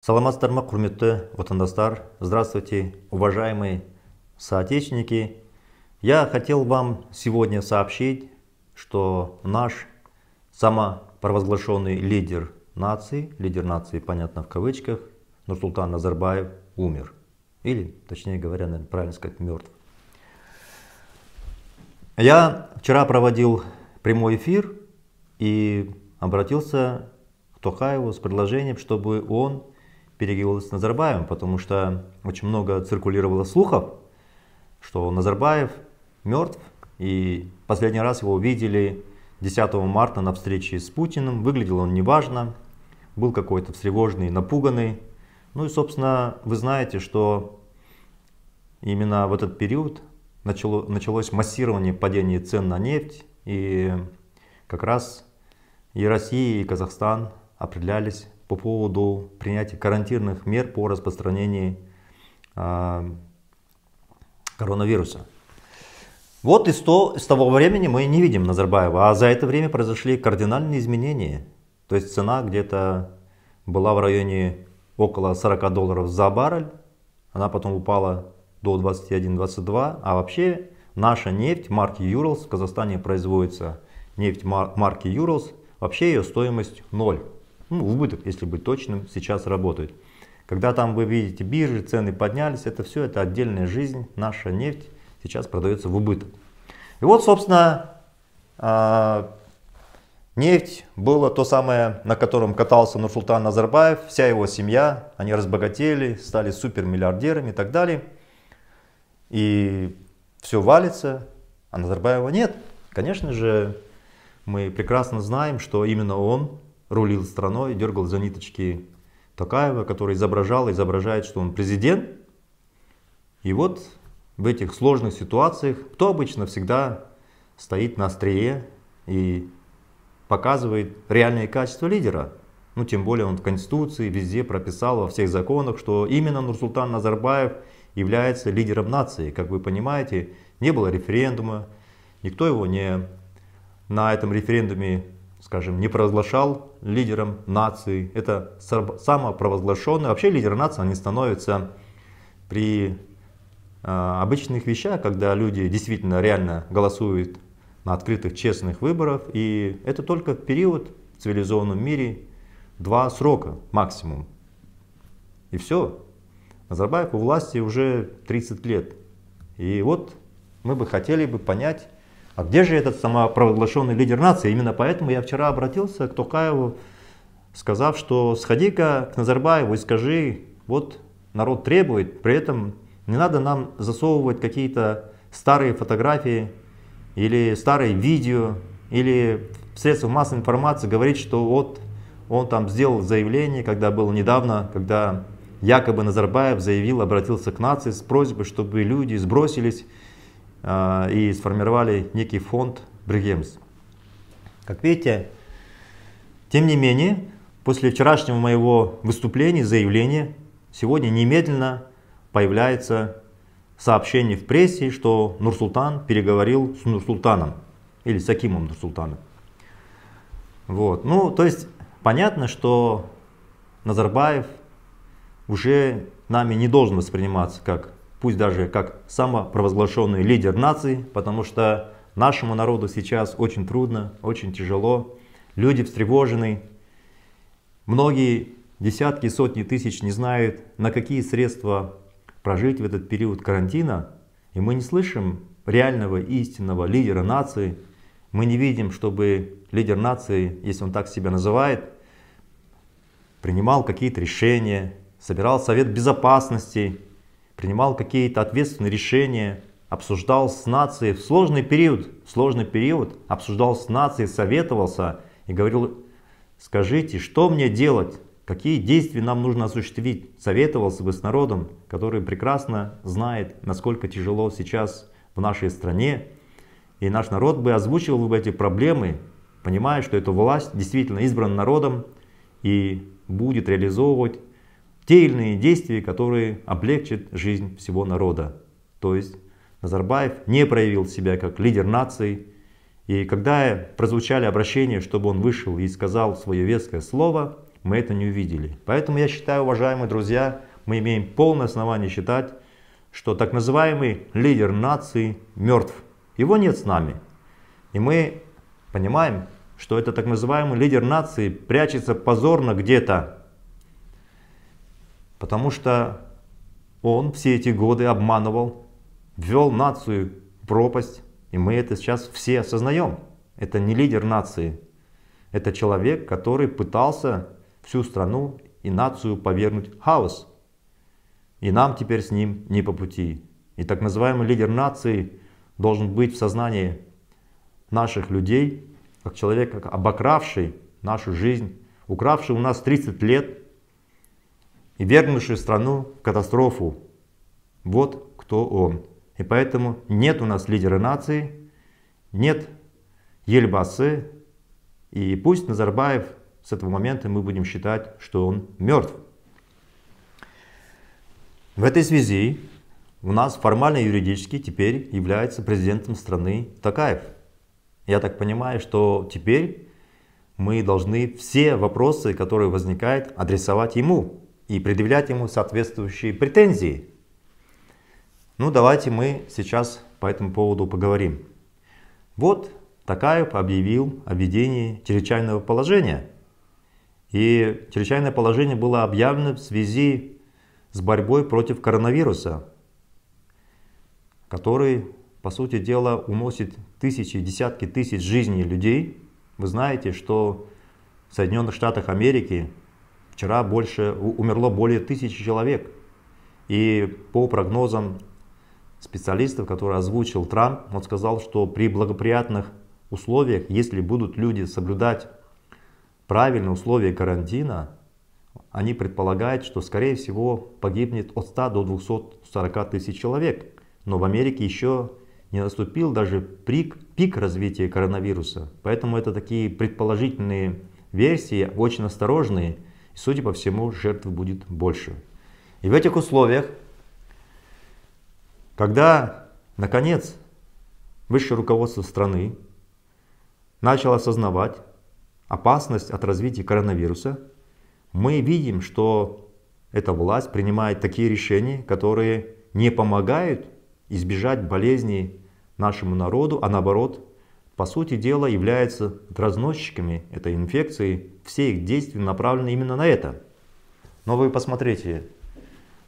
саламатсыздар құрметті ватандастар здравствуйте уважаемые соотечественники я хотел вам сегодня сообщить что наш самопровозглашенный лидер нации лидер нации понятно в кавычках Нурсултан Назарбаев умер или точнее говоря наверное, правильно сказать мертв я вчера проводил прямой эфир и обратился к Тохаеву с предложением, чтобы он переговоры с Назарбаевым, потому что очень много циркулировало слухов, что Назарбаев мертв, и последний раз его видели 10 марта на встрече с Путиным, выглядел он неважно, был какой-то встревоженный, напуганный. Ну и, собственно, вы знаете, что именно в этот период начало, началось массирование падения цен на нефть, и как раз и Россия, и Казахстан определялись по поводу принятия карантинных мер по распространению э, коронавируса. Вот и сто, с того времени мы не видим Назарбаева, а за это время произошли кардинальные изменения. То есть цена где-то была в районе около 40 долларов за баррель, она потом упала до 21-22, а вообще наша нефть марки Юрлс, в Казахстане производится нефть марки Юрлс, вообще ее стоимость 0 ну, в убыток, если быть точным, сейчас работает. Когда там вы видите биржи, цены поднялись, это все, это отдельная жизнь, наша нефть сейчас продается в убыток. И вот, собственно, а, нефть было то самое, на котором катался Нурсултан Назарбаев, вся его семья, они разбогатели, стали супермиллиардерами и так далее. И все валится, а Назарбаева нет. Конечно же, мы прекрасно знаем, что именно он рулил страной, дергал за ниточки Токаева, который изображал, изображает, что он президент. И вот в этих сложных ситуациях, кто обычно всегда стоит на острие и показывает реальные качества лидера. Ну, тем более он в Конституции везде прописал во всех законах, что именно Нурсултан Назарбаев является лидером нации. Как вы понимаете, не было референдума, никто его не на этом референдуме скажем, не провозглашал лидером нации. Это самопровозглашенные. Вообще лидеры нации они становятся при э, обычных вещах, когда люди действительно реально голосуют на открытых честных выборах. И это только период в цивилизованном мире два срока максимум. И все. Назарбаев у власти уже 30 лет. И вот мы бы хотели бы понять, а где же этот самопровозглашенный лидер нации? Именно поэтому я вчера обратился к Токаеву, сказав, что сходи-ка к Назарбаеву и скажи, вот народ требует, при этом не надо нам засовывать какие-то старые фотографии или старые видео, или в средства массовой информации говорить, что вот он там сделал заявление, когда было недавно, когда якобы Назарбаев заявил, обратился к нации с просьбой, чтобы люди сбросились а, и сформировали некий фонд Бригемс. Как видите, тем не менее, после вчерашнего моего выступления, заявления, сегодня немедленно появляется сообщение в прессе, что Нурсултан переговорил с Нурсултаном или с Акимом Нурсултаном. Вот. Ну, то есть понятно, что Назарбаев уже нами не должен восприниматься как пусть даже как самопровозглашенный лидер нации, потому что нашему народу сейчас очень трудно, очень тяжело, люди встревожены, многие десятки, сотни тысяч не знают, на какие средства прожить в этот период карантина, и мы не слышим реального истинного лидера нации, мы не видим, чтобы лидер нации, если он так себя называет, принимал какие-то решения, собирал Совет Безопасности, принимал какие-то ответственные решения, обсуждал с нацией в сложный период, в сложный период обсуждал с нацией, советовался и говорил, скажите, что мне делать, какие действия нам нужно осуществить. Советовался бы с народом, который прекрасно знает, насколько тяжело сейчас в нашей стране. И наш народ бы озвучивал бы эти проблемы, понимая, что эта власть действительно избрана народом и будет реализовывать те или иные действия, которые облегчат жизнь всего народа. То есть Назарбаев не проявил себя как лидер нации. И когда прозвучали обращения, чтобы он вышел и сказал свое веское слово, мы это не увидели. Поэтому я считаю, уважаемые друзья, мы имеем полное основание считать, что так называемый лидер нации мертв. Его нет с нами. И мы понимаем, что этот так называемый лидер нации прячется позорно где-то Потому что он все эти годы обманывал, ввел нацию в пропасть, и мы это сейчас все осознаем. Это не лидер нации, это человек, который пытался всю страну и нацию повернуть в хаос. И нам теперь с ним не по пути. И так называемый лидер нации должен быть в сознании наших людей, как человек, обокравший нашу жизнь, укравший у нас 30 лет и вергнувший страну в катастрофу. Вот кто он. И поэтому нет у нас лидера нации, нет Ельбасы, и пусть Назарбаев с этого момента мы будем считать, что он мертв. В этой связи у нас формально юридически теперь является президентом страны Такаев. Я так понимаю, что теперь мы должны все вопросы, которые возникают, адресовать ему и предъявлять ему соответствующие претензии. Ну давайте мы сейчас по этому поводу поговорим. Вот Такаев объявил о введении чрезвычайного положения. И чрезвычайное положение было объявлено в связи с борьбой против коронавируса, который, по сути дела, уносит тысячи, десятки тысяч жизней людей. Вы знаете, что в Соединенных Штатах Америки Вчера больше, умерло более тысячи человек. И по прогнозам специалистов, которые озвучил Трамп, он сказал, что при благоприятных условиях, если будут люди соблюдать правильные условия карантина, они предполагают, что скорее всего погибнет от 100 до 240 тысяч человек. Но в Америке еще не наступил даже пик, пик развития коронавируса. Поэтому это такие предположительные версии, очень осторожные. Судя по всему, жертв будет больше. И в этих условиях, когда, наконец, высшее руководство страны начало осознавать опасность от развития коронавируса, мы видим, что эта власть принимает такие решения, которые не помогают избежать болезней нашему народу, а наоборот по сути дела являются разносчиками этой инфекции, все их действия направлены именно на это. Но вы посмотрите,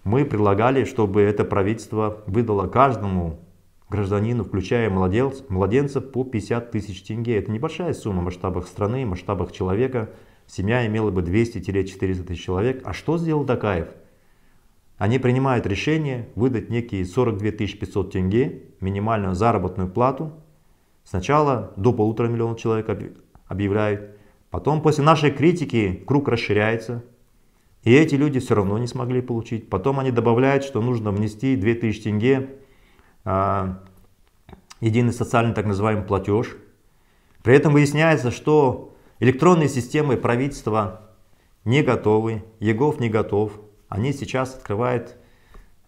мы предлагали, чтобы это правительство выдало каждому гражданину, включая младенцев, младенцев по 50 тысяч тенге. Это небольшая сумма в масштабах страны, в масштабах человека. Семья имела бы 200-400 тысяч человек. А что сделал Дакаев? Они принимают решение выдать некие 42 500 тенге, минимальную заработную плату Сначала до полутора миллионов человек объявляют, потом после нашей критики круг расширяется, и эти люди все равно не смогли получить. Потом они добавляют, что нужно внести 2000 тенге, а, единый социальный так называемый платеж. При этом выясняется, что электронные системы правительства не готовы, ЕГОВ не готов. Они сейчас открывают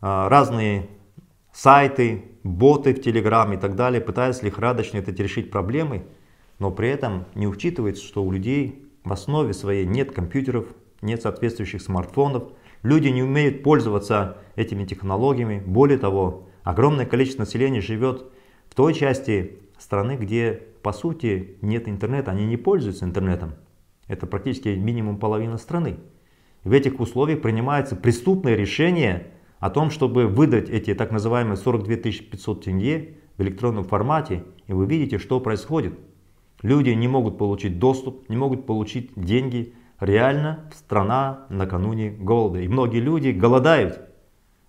а, разные сайты, боты в Телеграм и так далее пытаются лихорадочно это решить проблемы, но при этом не учитывается, что у людей в основе своей нет компьютеров, нет соответствующих смартфонов, люди не умеют пользоваться этими технологиями. Более того, огромное количество населения живет в той части страны, где по сути нет интернета, они не пользуются интернетом. Это практически минимум половина страны. В этих условиях принимаются преступные решения о том, чтобы выдать эти так называемые 42 500 тенге в электронном формате, и вы видите, что происходит. Люди не могут получить доступ, не могут получить деньги. Реально страна накануне голода. И многие люди голодают.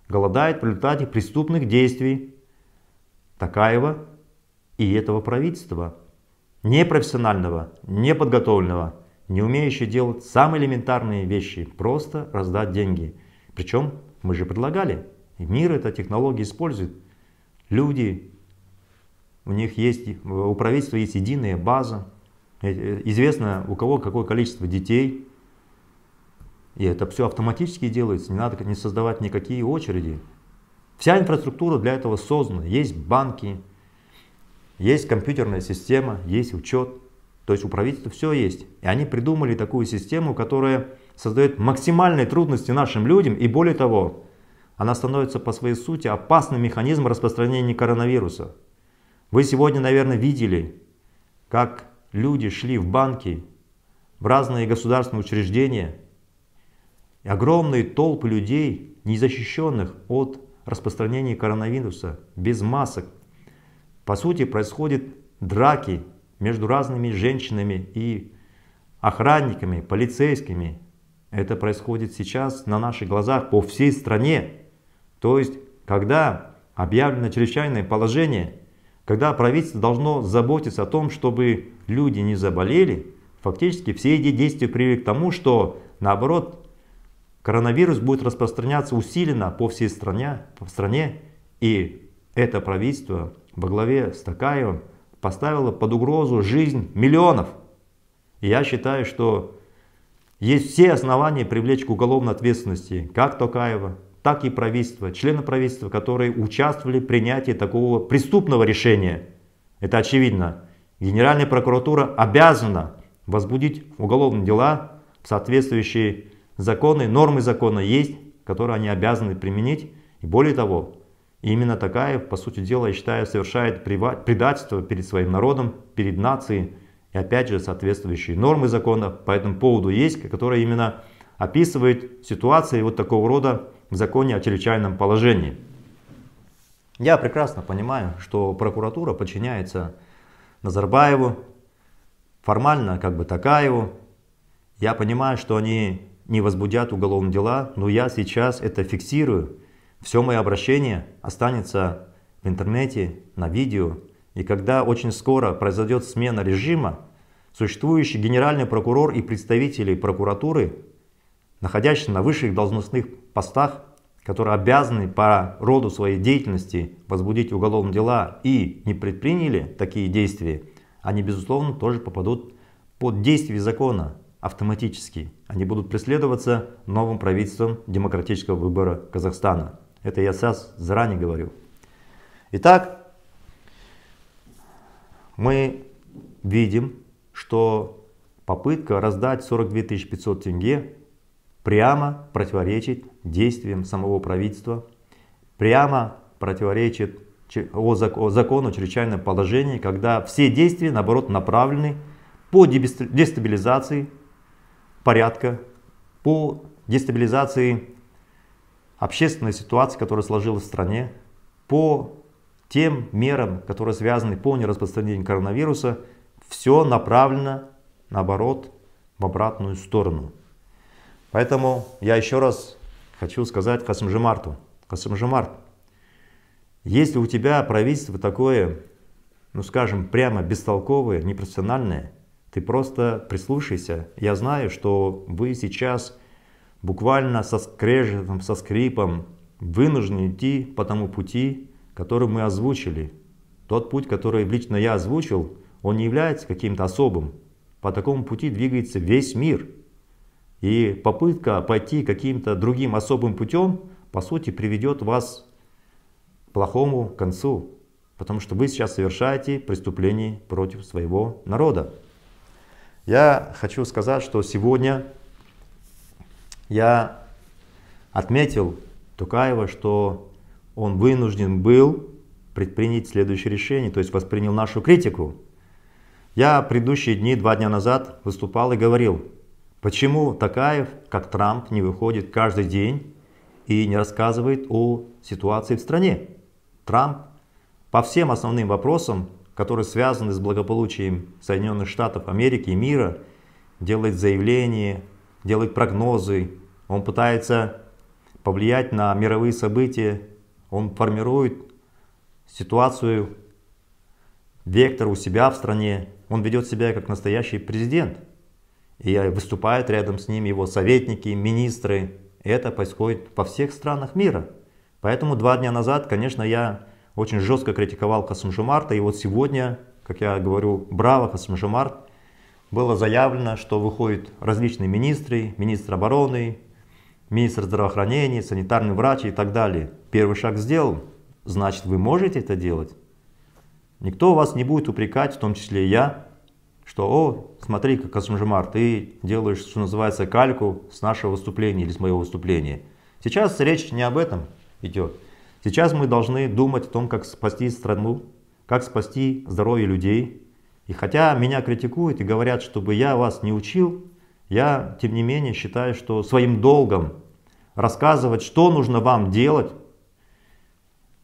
Голодают в результате преступных действий Такаева и этого правительства. Непрофессионального, неподготовленного, не умеющего делать самые элементарные вещи. Просто раздать деньги. Причем мы же предлагали. И мир это технологии использует. Люди, у них есть, у правительства есть единая база. Э, э, известно, у кого какое количество детей. И это все автоматически делается. Не надо не создавать никакие очереди. Вся инфраструктура для этого создана. Есть банки, есть компьютерная система, есть учет. То есть у правительства все есть. И они придумали такую систему, которая создает максимальные трудности нашим людям и более того, она становится по своей сути опасным механизмом распространения коронавируса. Вы сегодня, наверное, видели, как люди шли в банки, в разные государственные учреждения, и огромные толпы людей, незащищенных от распространения коронавируса, без масок. По сути, происходят драки между разными женщинами и охранниками, полицейскими, это происходит сейчас на наших глазах по всей стране. То есть, когда объявлено чрезвычайное положение, когда правительство должно заботиться о том, чтобы люди не заболели, фактически все эти действия привели к тому, что наоборот коронавирус будет распространяться усиленно по всей стране, по стране и это правительство во главе с Такаевым поставило под угрозу жизнь миллионов. И я считаю, что есть все основания привлечь к уголовной ответственности как Токаева, так и правительства, члены правительства, которые участвовали в принятии такого преступного решения. Это очевидно. Генеральная прокуратура обязана возбудить уголовные дела в соответствующие законы, нормы закона есть, которые они обязаны применить. И более того, именно такая, по сути дела, я считаю, совершает предательство перед своим народом, перед нацией, и опять же, соответствующие нормы закона по этому поводу есть, которые именно описывают ситуации вот такого рода в законе о чрезвычайном положении. Я прекрасно понимаю, что прокуратура подчиняется Назарбаеву, формально как бы Такаеву. Я понимаю, что они не возбудят уголовные дела, но я сейчас это фиксирую. Все мое обращение останется в интернете, на видео, и когда очень скоро произойдет смена режима, существующий генеральный прокурор и представители прокуратуры, находящиеся на высших должностных постах, которые обязаны по роду своей деятельности возбудить уголовные дела и не предприняли такие действия, они, безусловно, тоже попадут под действие закона автоматически. Они будут преследоваться новым правительством демократического выбора Казахстана. Это я сейчас заранее говорю. Итак, мы видим, что попытка раздать 42 500 тенге прямо противоречит действиям самого правительства, прямо противоречит о закону о чрезвычайном положении, когда все действия, наоборот, направлены по дестабилизации порядка, по дестабилизации общественной ситуации, которая сложилась в стране, по тем мерам, которые связаны по нераспространению коронавируса, все направлено, наоборот, в обратную сторону. Поэтому я еще раз хочу сказать Касымжимарту. Касымжимарт, если у тебя правительство такое, ну скажем, прямо бестолковое, непрофессиональное, ты просто прислушайся. Я знаю, что вы сейчас буквально со скрежетом, со скрипом вынуждены идти по тому пути, который мы озвучили, тот путь, который лично я озвучил, он не является каким-то особым. По такому пути двигается весь мир. И попытка пойти каким-то другим особым путем, по сути, приведет вас к плохому концу. Потому что вы сейчас совершаете преступление против своего народа. Я хочу сказать, что сегодня я отметил Тукаева, что он вынужден был предпринять следующее решение, то есть воспринял нашу критику. Я предыдущие дни, два дня назад выступал и говорил, почему Такаев, как Трамп, не выходит каждый день и не рассказывает о ситуации в стране. Трамп по всем основным вопросам, которые связаны с благополучием Соединенных Штатов Америки и мира, делает заявления, делает прогнозы, он пытается повлиять на мировые события, он формирует ситуацию, вектор у себя в стране. Он ведет себя как настоящий президент. И выступают рядом с ним его советники, министры. Это происходит во всех странах мира. Поэтому два дня назад, конечно, я очень жестко критиковал Касымжимарта. И вот сегодня, как я говорю, браво Касымжимарт, было заявлено, что выходят различные министры, министр обороны, министр здравоохранения, санитарный врач и так далее. Первый шаг сделал, значит вы можете это делать. Никто вас не будет упрекать, в том числе и я, что «О, как Касмжимар, ты делаешь, что называется, кальку с нашего выступления или с моего выступления». Сейчас речь не об этом идет. Сейчас мы должны думать о том, как спасти страну, как спасти здоровье людей. И хотя меня критикуют и говорят, чтобы я вас не учил, я, тем не менее, считаю, что своим долгом рассказывать, что нужно вам делать,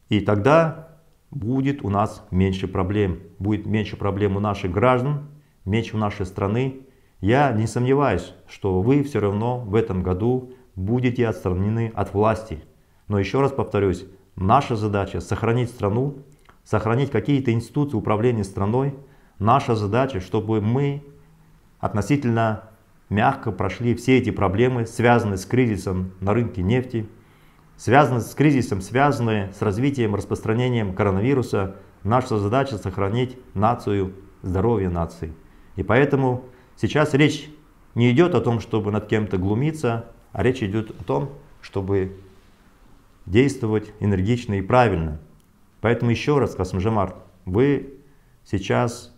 и тогда будет у нас меньше проблем. Будет меньше проблем у наших граждан, меньше у нашей страны. Я не сомневаюсь, что вы все равно в этом году будете отстранены от власти. Но еще раз повторюсь, наша задача сохранить страну, сохранить какие-то институты управления страной. Наша задача, чтобы мы относительно мягко прошли все эти проблемы, связанные с кризисом на рынке нефти, связанные с кризисом, связанные с развитием, распространением коронавируса. Наша задача сохранить нацию, здоровье нации. И поэтому сейчас речь не идет о том, чтобы над кем-то глумиться, а речь идет о том, чтобы действовать энергично и правильно. Поэтому еще раз, Касмжемар, вы сейчас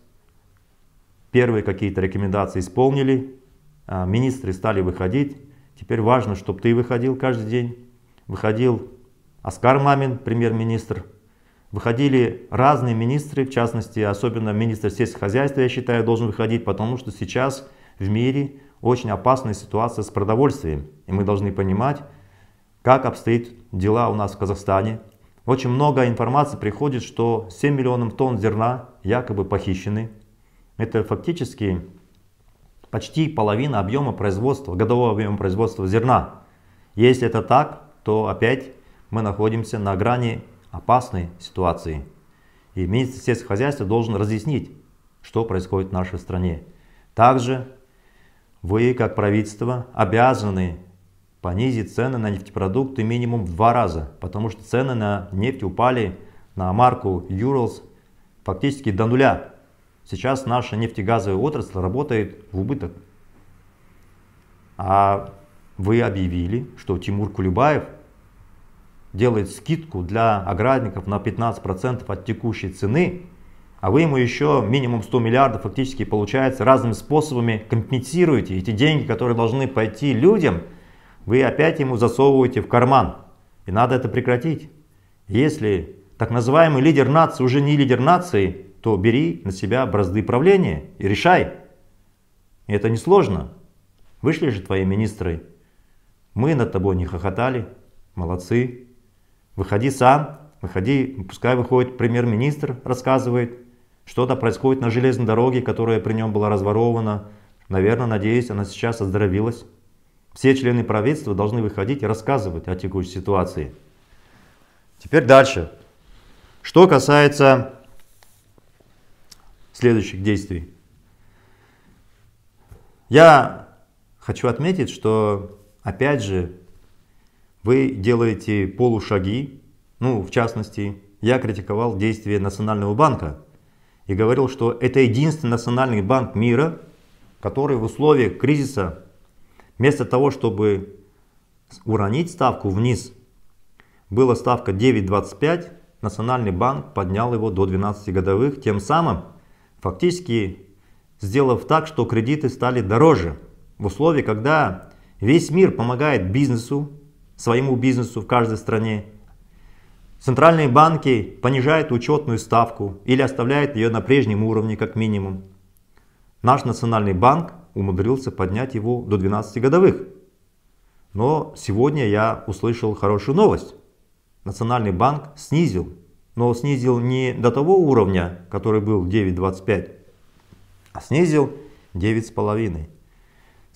первые какие-то рекомендации исполнили, а, министры стали выходить. Теперь важно, чтобы ты выходил каждый день. Выходил Оскар Мамин, премьер-министр. Выходили разные министры, в частности, особенно министр сельского хозяйства я считаю, должен выходить, потому что сейчас в мире очень опасная ситуация с продовольствием. И мы должны понимать, как обстоят дела у нас в Казахстане. Очень много информации приходит, что 7 миллионов тонн зерна якобы похищены. Это фактически почти половина объема производства, годового объема производства зерна. Если это так, то опять мы находимся на грани опасной ситуации. И министр сельского хозяйства должен разъяснить, что происходит в нашей стране. Также вы, как правительство, обязаны понизить цены на нефтепродукты минимум в два раза, потому что цены на нефть упали на марку Urals фактически до нуля. Сейчас наша нефтегазовая отрасль работает в убыток. А вы объявили, что Тимур Кулебаев делает скидку для оградников на 15% от текущей цены, а вы ему еще минимум 100 миллиардов фактически получается разными способами компенсируете эти деньги, которые должны пойти людям, вы опять ему засовываете в карман. И надо это прекратить. Если так называемый лидер нации уже не лидер нации, то бери на себя бразды правления и решай. И это несложно. Вышли же твои министры. Мы над тобой не хохотали. Молодцы. Выходи сам, выходи, пускай выходит премьер-министр, рассказывает. Что-то происходит на железной дороге, которая при нем была разворована. Наверное, надеюсь, она сейчас оздоровилась. Все члены правительства должны выходить и рассказывать о текущей ситуации. Теперь дальше. Что касается следующих действий. Я хочу отметить, что опять же вы делаете полушаги, ну в частности я критиковал действия Национального банка и говорил, что это единственный национальный банк мира, который в условиях кризиса вместо того, чтобы уронить ставку вниз, была ставка 9.25, Национальный банк поднял его до 12 годовых, тем самым фактически сделав так, что кредиты стали дороже. В условии, когда весь мир помогает бизнесу, своему бизнесу в каждой стране, центральные банки понижают учетную ставку или оставляют ее на прежнем уровне как минимум. Наш национальный банк умудрился поднять его до 12 годовых. Но сегодня я услышал хорошую новость. Национальный банк снизил но снизил не до того уровня, который был 9.25, а снизил 9,5.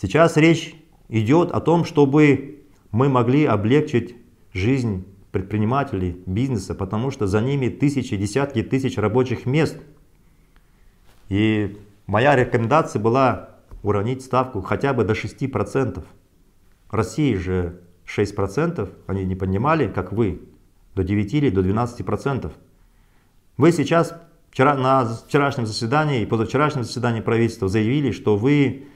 Сейчас речь идет о том, чтобы мы могли облегчить жизнь предпринимателей, бизнеса, потому что за ними тысячи, десятки тысяч рабочих мест. И моя рекомендация была уронить ставку хотя бы до 6%. России же 6% они не поднимали, как вы, до 9 или до 12%. Вы сейчас вчера, на вчерашнем заседании и позавчерашнем заседании правительства заявили, что вы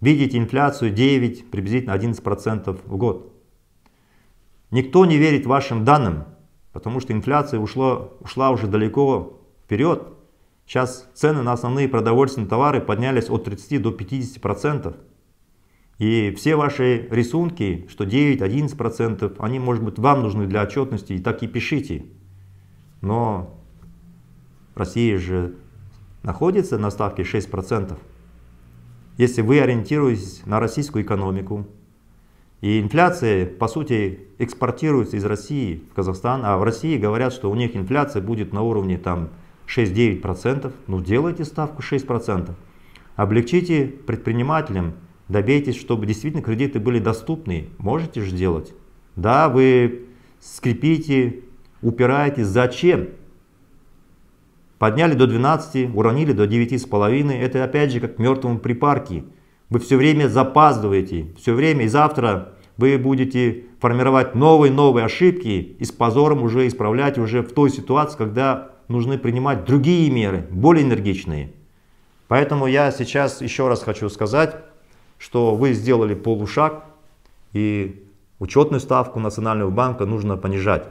видите инфляцию 9, приблизительно 11% в год. Никто не верит вашим данным, потому что инфляция ушла, ушла уже далеко вперед. Сейчас цены на основные продовольственные товары поднялись от 30 до 50 процентов. И все ваши рисунки, что 9-11%, они, может быть, вам нужны для отчетности, и так и пишите. Но Россия же находится на ставке 6%. Если вы ориентируетесь на российскую экономику, и инфляция, по сути, экспортируется из России в Казахстан, а в России говорят, что у них инфляция будет на уровне там 6-9%, ну делайте ставку 6%. Облегчите предпринимателям Добейтесь, чтобы действительно кредиты были доступны. Можете же делать. Да, вы скрипите, упираетесь. Зачем? Подняли до 12, уронили до 9,5. Это опять же как мертвому припарке. Вы все время запаздываете. Все время и завтра вы будете формировать новые-новые ошибки и с позором уже исправлять уже в той ситуации, когда нужны принимать другие меры, более энергичные. Поэтому я сейчас еще раз хочу сказать, что вы сделали полушаг и учетную ставку Национального банка нужно понижать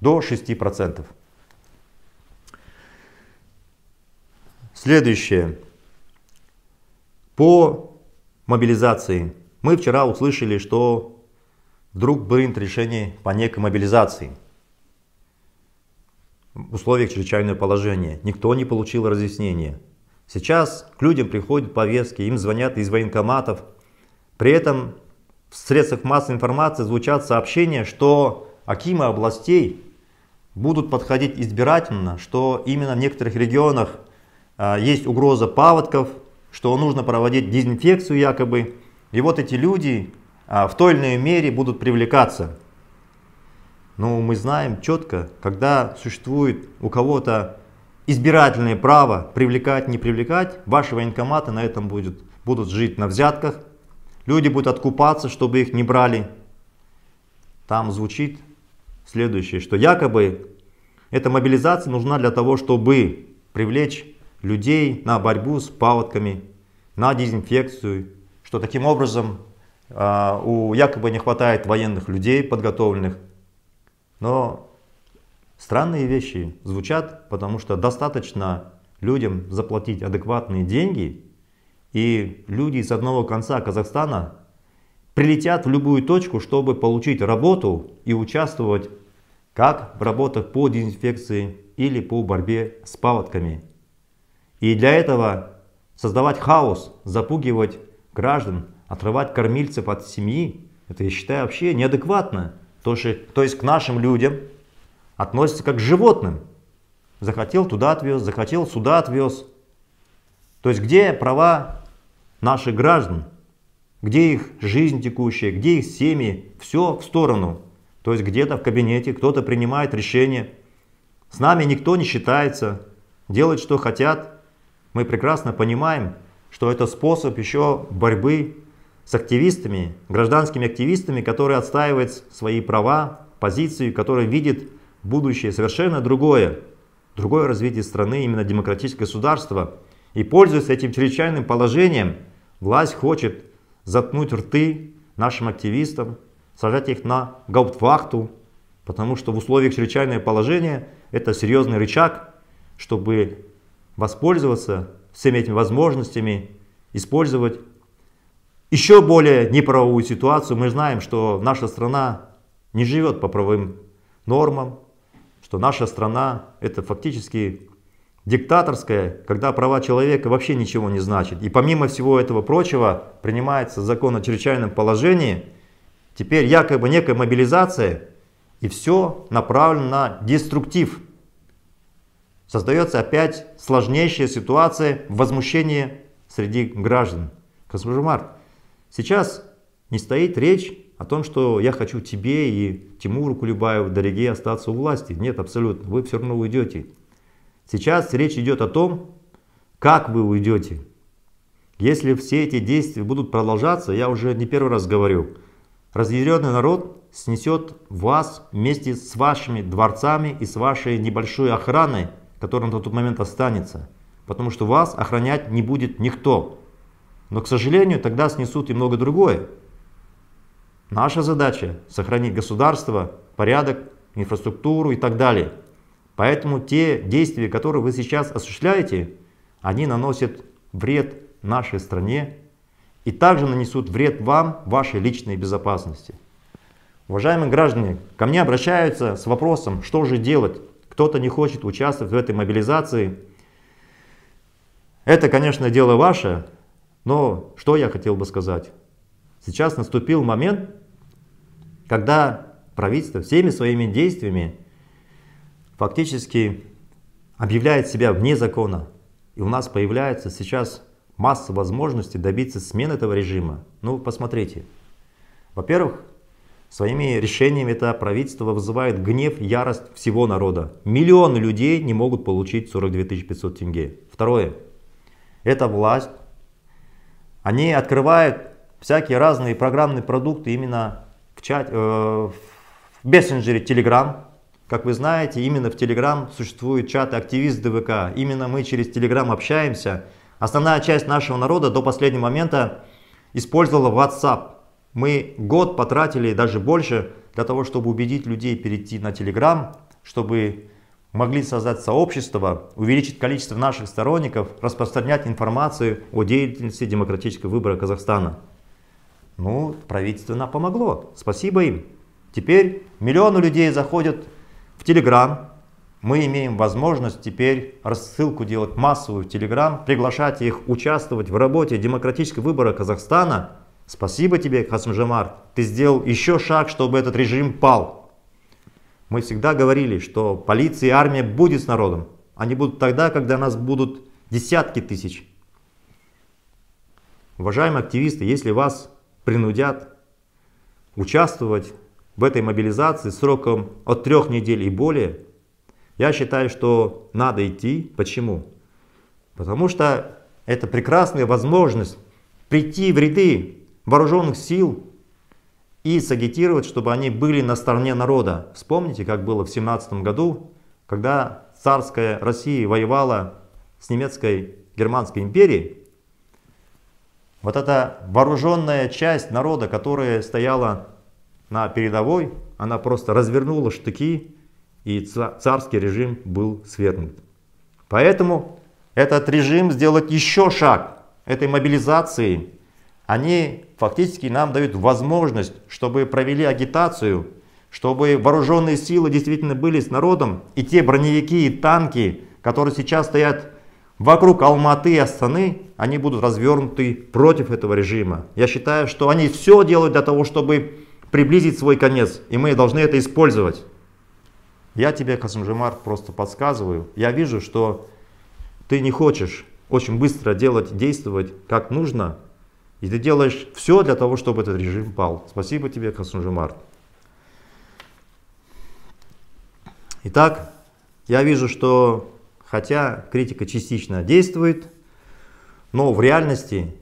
до 6%. Следующее. По мобилизации. Мы вчера услышали, что вдруг принято решение по некой мобилизации в условиях чрезвычайного положения. Никто не получил разъяснения. Сейчас к людям приходят повестки, им звонят из военкоматов. При этом в средствах массовой информации звучат сообщения, что акимы областей будут подходить избирательно, что именно в некоторых регионах а, есть угроза паводков, что нужно проводить дезинфекцию якобы. И вот эти люди а, в той или иной мере будут привлекаться. Но ну, мы знаем четко, когда существует у кого-то избирательное право привлекать, не привлекать, ваши военкоматы на этом будут будут жить на взятках, люди будут откупаться, чтобы их не брали. Там звучит следующее, что якобы эта мобилизация нужна для того, чтобы привлечь людей на борьбу с паводками, на дезинфекцию, что таким образом а, у якобы не хватает военных людей подготовленных, но Странные вещи звучат, потому что достаточно людям заплатить адекватные деньги, и люди с одного конца Казахстана прилетят в любую точку, чтобы получить работу и участвовать как в работах по дезинфекции или по борьбе с паводками. И для этого создавать хаос, запугивать граждан, отрывать кормильцев от семьи, это я считаю вообще неадекватно. То, что, то есть к нашим людям относится как к животным. Захотел туда отвез, захотел сюда отвез. То есть где права наших граждан, где их жизнь текущая, где их семьи, все в сторону. То есть где-то в кабинете кто-то принимает решение. С нами никто не считается, делают что хотят. Мы прекрасно понимаем, что это способ еще борьбы с активистами, гражданскими активистами, которые отстаивают свои права, позицию, которые видят будущее совершенно другое, другое развитие страны, именно демократическое государство. И пользуясь этим чрезвычайным положением, власть хочет заткнуть рты нашим активистам, сажать их на гауптвахту, потому что в условиях чрезвычайного положения это серьезный рычаг, чтобы воспользоваться всеми этими возможностями, использовать еще более неправовую ситуацию. Мы знаем, что наша страна не живет по правовым нормам, что наша страна это фактически диктаторская, когда права человека вообще ничего не значит. И помимо всего этого прочего принимается закон о чрезвычайном положении, теперь якобы некая мобилизация, и все направлено на деструктив. Создается опять сложнейшая ситуация возмущения среди граждан. Касмажумар, сейчас не стоит речь о том, что я хочу тебе и Тимуру Кулебаеву, дорогие, остаться у власти. Нет, абсолютно, вы все равно уйдете. Сейчас речь идет о том, как вы уйдете. Если все эти действия будут продолжаться, я уже не первый раз говорю, разъяренный народ снесет вас вместе с вашими дворцами и с вашей небольшой охраной, которая на тот момент останется, потому что вас охранять не будет никто. Но, к сожалению, тогда снесут и много другое. Наша задача – сохранить государство, порядок, инфраструктуру и так далее. Поэтому те действия, которые вы сейчас осуществляете, они наносят вред нашей стране и также нанесут вред вам, вашей личной безопасности. Уважаемые граждане, ко мне обращаются с вопросом, что же делать. Кто-то не хочет участвовать в этой мобилизации. Это, конечно, дело ваше, но что я хотел бы сказать. Сейчас наступил момент, когда правительство всеми своими действиями фактически объявляет себя вне закона. И у нас появляется сейчас масса возможностей добиться смены этого режима. Ну, посмотрите. Во-первых, своими решениями это правительство вызывает гнев, ярость всего народа. Миллионы людей не могут получить 42 500 тенге. Второе. Эта власть, они открывают всякие разные программные продукты именно чат э, в мессенджере Telegram. Как вы знаете, именно в Telegram существует чат активист ДВК. Именно мы через Telegram общаемся. Основная часть нашего народа до последнего момента использовала WhatsApp. Мы год потратили, даже больше, для того, чтобы убедить людей перейти на Telegram, чтобы могли создать сообщество, увеличить количество наших сторонников, распространять информацию о деятельности демократического выбора Казахстана. Ну, правительство нам помогло, спасибо им. Теперь миллионы людей заходят в Телеграм, мы имеем возможность теперь рассылку делать массовую в Телеграм, приглашать их участвовать в работе демократического выбора Казахстана. Спасибо тебе, Хасмжемар, ты сделал еще шаг, чтобы этот режим пал. Мы всегда говорили, что полиция и армия будет с народом. Они будут тогда, когда нас будут десятки тысяч. Уважаемые активисты, если вас принудят участвовать в этой мобилизации сроком от трех недель и более, я считаю, что надо идти. Почему? Потому что это прекрасная возможность прийти в ряды вооруженных сил и сагитировать, чтобы они были на стороне народа. Вспомните, как было в 17 году, когда царская Россия воевала с немецкой Германской империей, вот эта вооруженная часть народа, которая стояла на передовой, она просто развернула штыки, и царский режим был свергнут. Поэтому этот режим сделать еще шаг этой мобилизации. Они фактически нам дают возможность, чтобы провели агитацию, чтобы вооруженные силы действительно были с народом, и те броневики и танки, которые сейчас стоят вокруг Алматы и Астаны, они будут развернуты против этого режима. Я считаю, что они все делают для того, чтобы приблизить свой конец, и мы должны это использовать. Я тебе, Касымжимар, просто подсказываю. Я вижу, что ты не хочешь очень быстро делать, действовать как нужно, и ты делаешь все для того, чтобы этот режим пал. Спасибо тебе, Касымжимар. Итак, я вижу, что Хотя критика частично действует, но в реальности,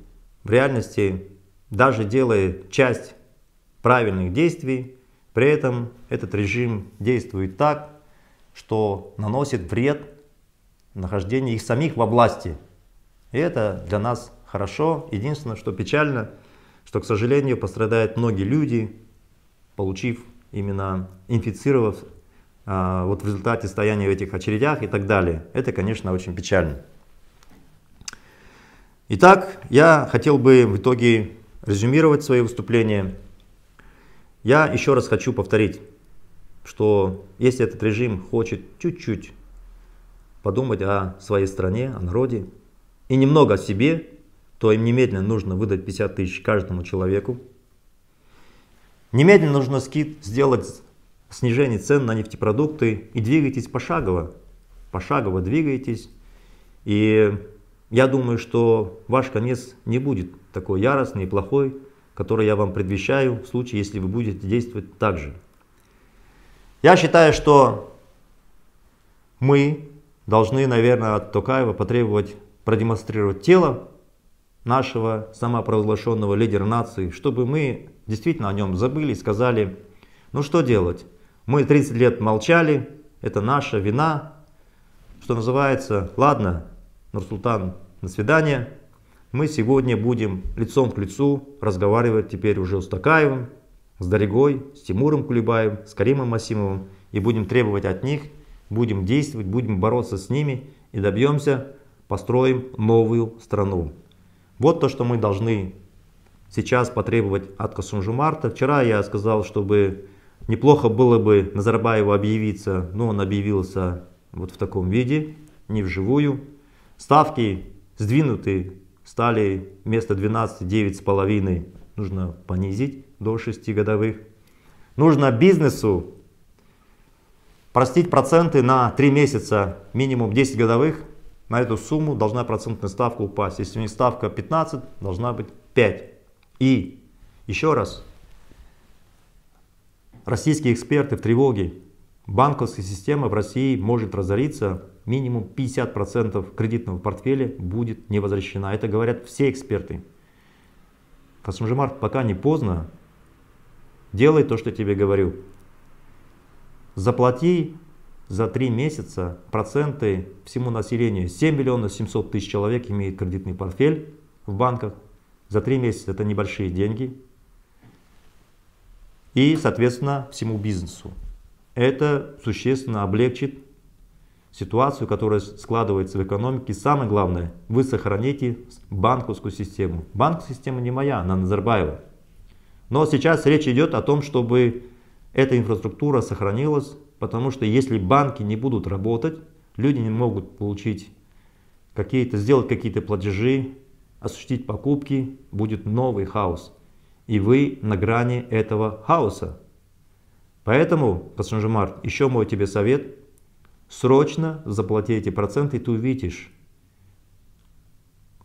в реальности даже делая часть правильных действий, при этом этот режим действует так, что наносит вред нахождению их самих во власти. И это для нас хорошо. Единственное, что печально, что, к сожалению, пострадают многие люди, получив именно инфицировав а, вот в результате стояния в этих очередях и так далее. Это, конечно, очень печально. Итак, я хотел бы в итоге резюмировать свои выступления. Я еще раз хочу повторить, что если этот режим хочет чуть-чуть подумать о своей стране, о народе и немного о себе, то им немедленно нужно выдать 50 тысяч каждому человеку. Немедленно нужно скид сделать снижение цен на нефтепродукты и двигайтесь пошагово. Пошагово двигайтесь. И я думаю, что ваш конец не будет такой яростный и плохой, который я вам предвещаю в случае, если вы будете действовать так же. Я считаю, что мы должны, наверное, от Токаева потребовать продемонстрировать тело нашего самопровозглашенного лидера нации, чтобы мы действительно о нем забыли и сказали, ну что делать, мы 30 лет молчали, это наша вина. Что называется, ладно, Нурсултан, на свидание. Мы сегодня будем лицом к лицу разговаривать теперь уже с Такаевым, с Даригой, с Тимуром Кулибаем, с Каримом Масимовым и будем требовать от них, будем действовать, будем бороться с ними и добьемся, построим новую страну. Вот то, что мы должны сейчас потребовать от Касунжумарта. Вчера я сказал, чтобы Неплохо было бы Назарбаеву объявиться, но он объявился вот в таком виде, не вживую. Ставки сдвинуты, стали вместо 12 9,5 нужно понизить до 6 годовых. Нужно бизнесу простить проценты на 3 месяца минимум 10 годовых. На эту сумму должна процентная ставка упасть. Если у них ставка 15, должна быть 5. И еще раз, Российские эксперты в тревоге. Банковская система в России может разориться, минимум 50% кредитного портфеля будет не возвращена. Это говорят все эксперты. Касмжимар, пока не поздно, делай то, что тебе говорю. Заплати за три месяца проценты всему населению. 7 миллионов 700 тысяч человек имеет кредитный портфель в банках. За три месяца это небольшие деньги, и, соответственно, всему бизнесу. Это существенно облегчит ситуацию, которая складывается в экономике. И самое главное, вы сохраните банковскую систему. Банковская система не моя, она Назарбаева. Но сейчас речь идет о том, чтобы эта инфраструктура сохранилась, потому что если банки не будут работать, люди не могут получить какие-то, сделать какие-то платежи, осуществить покупки, будет новый хаос и вы на грани этого хаоса. Поэтому, Пассанжимар, еще мой тебе совет, срочно заплати эти проценты, и ты увидишь.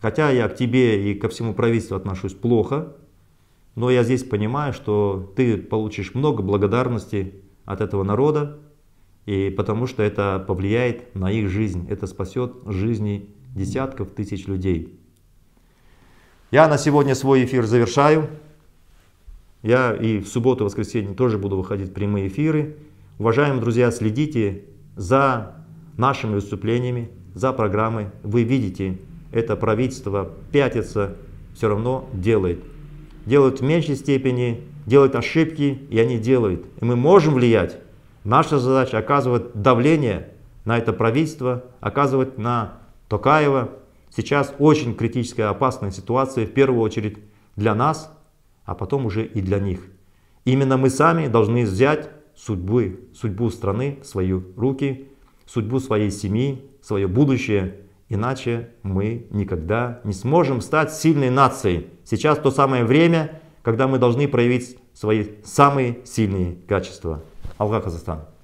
Хотя я к тебе и ко всему правительству отношусь плохо, но я здесь понимаю, что ты получишь много благодарности от этого народа, и потому что это повлияет на их жизнь, это спасет жизни десятков тысяч людей. Я на сегодня свой эфир завершаю. Я и в субботу, воскресенье тоже буду выходить прямые эфиры. Уважаемые друзья, следите за нашими выступлениями, за программой. Вы видите, это правительство пятится, все равно делает. Делают в меньшей степени, делают ошибки, и они делают. И мы можем влиять. Наша задача оказывать давление на это правительство, оказывать на Токаева. Сейчас очень критическая опасная ситуация, в первую очередь для нас – а потом уже и для них. Именно мы сами должны взять судьбы, судьбу страны в свои руки, судьбу своей семьи, свое будущее. Иначе мы никогда не сможем стать сильной нацией. Сейчас то самое время, когда мы должны проявить свои самые сильные качества. Алга Казахстан.